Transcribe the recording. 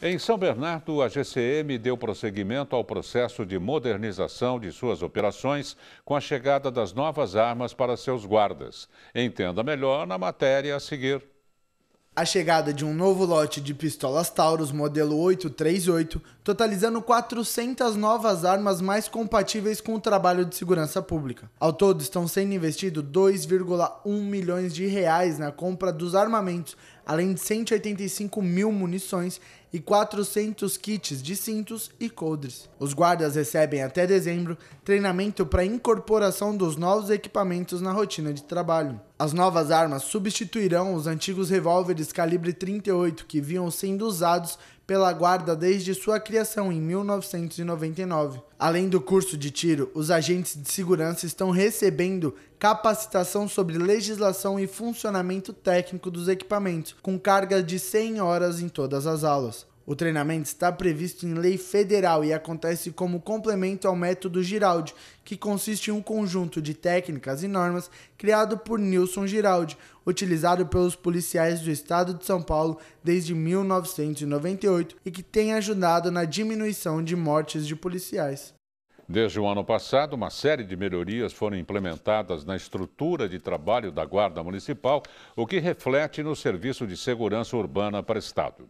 Em São Bernardo, a GCM deu prosseguimento ao processo de modernização de suas operações com a chegada das novas armas para seus guardas. Entenda melhor na matéria a seguir. A chegada de um novo lote de pistolas Taurus modelo 838, totalizando 400 novas armas mais compatíveis com o trabalho de segurança pública. Ao todo, estão sendo investidos 2,1 milhões de reais na compra dos armamentos além de 185 mil munições e 400 kits de cintos e coldres. Os guardas recebem até dezembro treinamento para incorporação dos novos equipamentos na rotina de trabalho. As novas armas substituirão os antigos revólveres calibre 38 que vinham sendo usados pela Guarda desde sua criação em 1999. Além do curso de tiro, os agentes de segurança estão recebendo capacitação sobre legislação e funcionamento técnico dos equipamentos, com carga de 100 horas em todas as aulas. O treinamento está previsto em lei federal e acontece como complemento ao método Giraldi, que consiste em um conjunto de técnicas e normas criado por Nilson Giraldi, utilizado pelos policiais do estado de São Paulo desde 1998 e que tem ajudado na diminuição de mortes de policiais. Desde o ano passado, uma série de melhorias foram implementadas na estrutura de trabalho da Guarda Municipal, o que reflete no serviço de segurança urbana prestado.